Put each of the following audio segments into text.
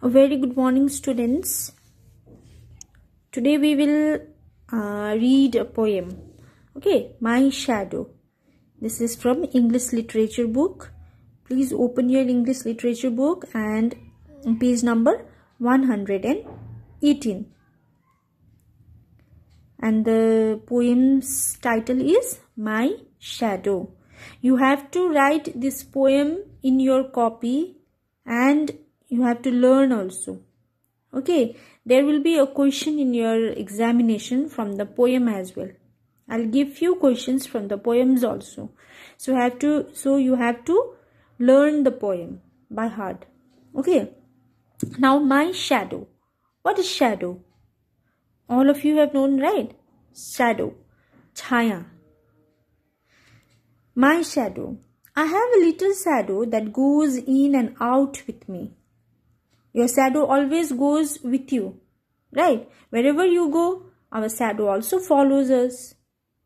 a very good morning students today we will uh, read a poem okay my shadow this is from english literature book please open your english literature book and page number 118 and the poem's title is my shadow you have to write this poem in your copy and you have to learn also okay there will be a question in your examination from the poem as well i'll give few questions from the poems also so have to so you have to learn the poem by heart okay now my shadow what is shadow all of you have known right shadow chaya my shadow i have a little shadow that goes in and out with me your shadow always goes with you, right? Wherever you go, our shadow also follows us.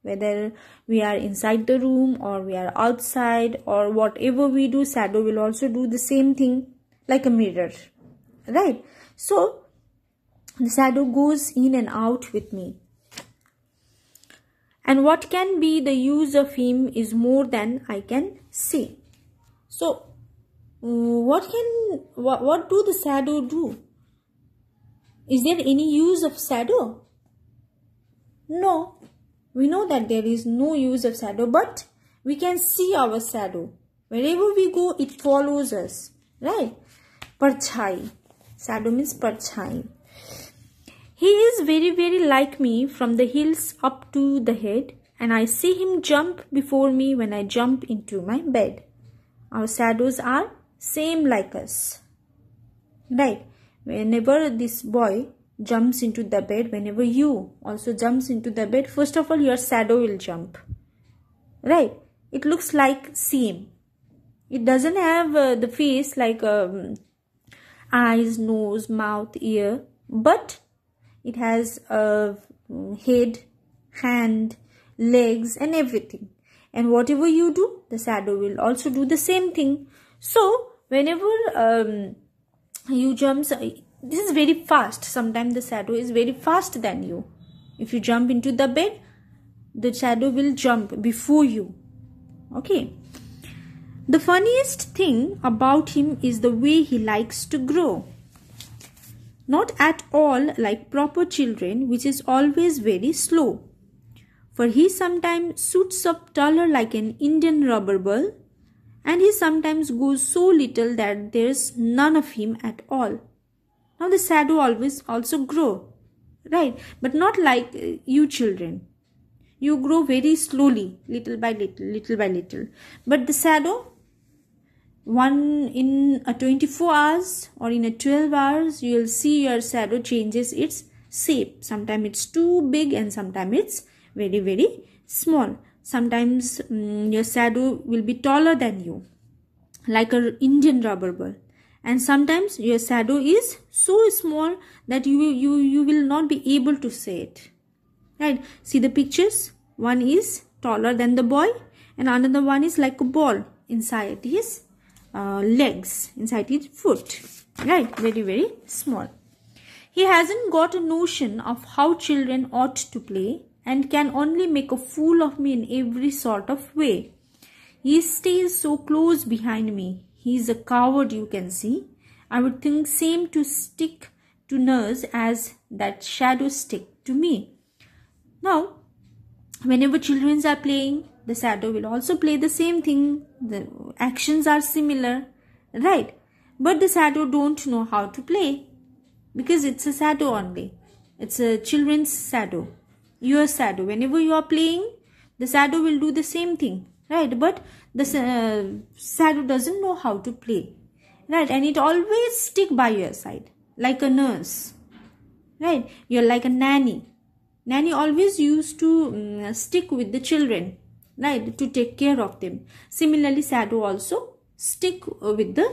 Whether we are inside the room or we are outside or whatever we do, shadow will also do the same thing like a mirror, right? So, the shadow goes in and out with me. And what can be the use of him is more than I can say. So, what can what, what do the shadow do is there any use of shadow no we know that there is no use of shadow but we can see our shadow wherever we go it follows us right parchai shadow means parchai he is very very like me from the heels up to the head and i see him jump before me when i jump into my bed our shadows are same like us. Right? Whenever this boy jumps into the bed, whenever you also jumps into the bed, first of all your shadow will jump. Right? It looks like same. It doesn't have uh, the face like um, eyes, nose, mouth, ear, but it has a mm, head, hand, legs and everything and whatever you do the shadow will also do the same thing so whenever um, you jump, this is very fast sometimes the shadow is very fast than you if you jump into the bed the shadow will jump before you okay the funniest thing about him is the way he likes to grow not at all like proper children which is always very slow for he sometimes shoots up taller like an indian rubber ball and he sometimes goes so little that there is none of him at all. Now the shadow always also grow, right? But not like uh, you children. You grow very slowly, little by little, little by little. But the shadow, one in a 24 hours or in a 12 hours, you will see your shadow changes its shape. Sometimes it's too big and sometimes it's very, very small sometimes um, your shadow will be taller than you like a indian rubber ball and sometimes your shadow is so small that you you you will not be able to see it right see the pictures one is taller than the boy and another one is like a ball inside his uh, legs inside his foot right very very small he hasn't got a notion of how children ought to play and can only make a fool of me in every sort of way. He stays so close behind me. He is a coward, you can see. I would think same to stick to nurse as that shadow stick to me. Now, whenever children are playing, the shadow will also play the same thing. The actions are similar, right? But the shadow don't know how to play because it's a shadow only. It's a children's shadow your shadow whenever you are playing the shadow will do the same thing right but the uh, shadow doesn't know how to play right and it always stick by your side like a nurse right you're like a nanny nanny always used to um, stick with the children right to take care of them similarly shadow also stick uh, with the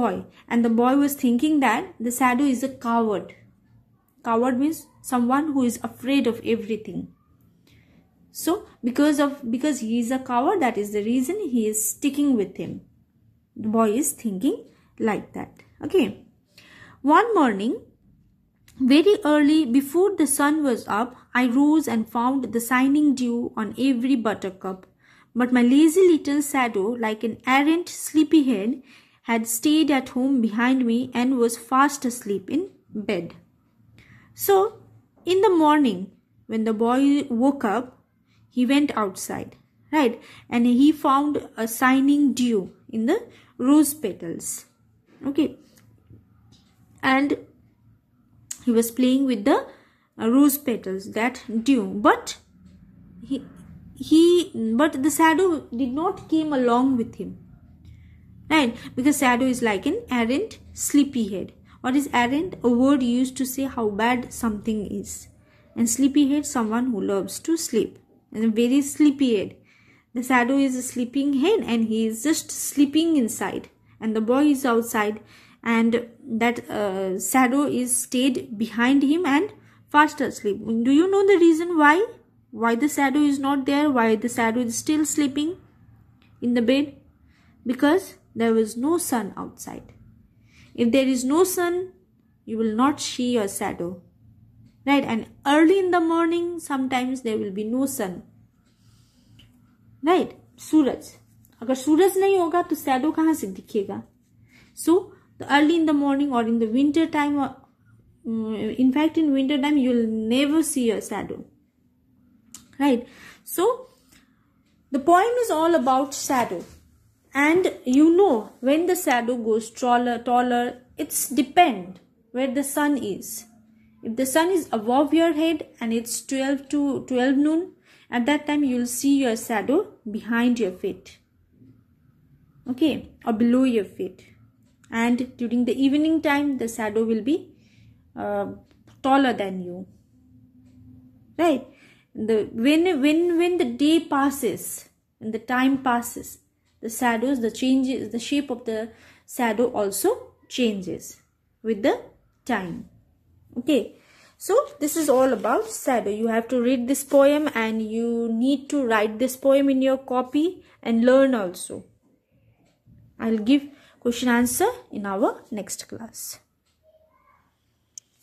boy and the boy was thinking that the shadow is a coward coward means someone who is afraid of everything so because of because he is a coward that is the reason he is sticking with him the boy is thinking like that okay one morning very early before the sun was up i rose and found the shining dew on every buttercup but my lazy little shadow like an errant sleepyhead had stayed at home behind me and was fast asleep in bed so, in the morning, when the boy woke up, he went outside, right? And he found a shining dew in the rose petals, okay? And he was playing with the rose petals, that dew. But he, he, but the shadow did not came along with him, right? Because shadow is like an errant sleepyhead or is errant a word used to say how bad something is. And sleepyhead, someone who loves to sleep. And very sleepyhead. The shadow is a sleeping head and he is just sleeping inside. And the boy is outside and that uh, shadow is stayed behind him and fast asleep. Do you know the reason why? Why the shadow is not there? Why the shadow is still sleeping in the bed? Because there was no sun outside. If there is no sun, you will not see your shadow. Right? And early in the morning, sometimes there will be no sun. Right? suraj अगर सूरज नहीं shadow तो shadow कहाँ से दिखेगा early in the morning or in the in the winter time in fact in winter time you'll never see your shadow right so the poem is all about shadow and you know when the shadow goes taller taller it's depend where the sun is if the sun is above your head and it's 12 to 12 noon at that time you'll see your shadow behind your feet okay or below your feet and during the evening time the shadow will be uh, taller than you right the when when when the day passes and the time passes the shadows the changes the shape of the shadow also changes with the time okay so this is all about shadow you have to read this poem and you need to write this poem in your copy and learn also i'll give question answer in our next class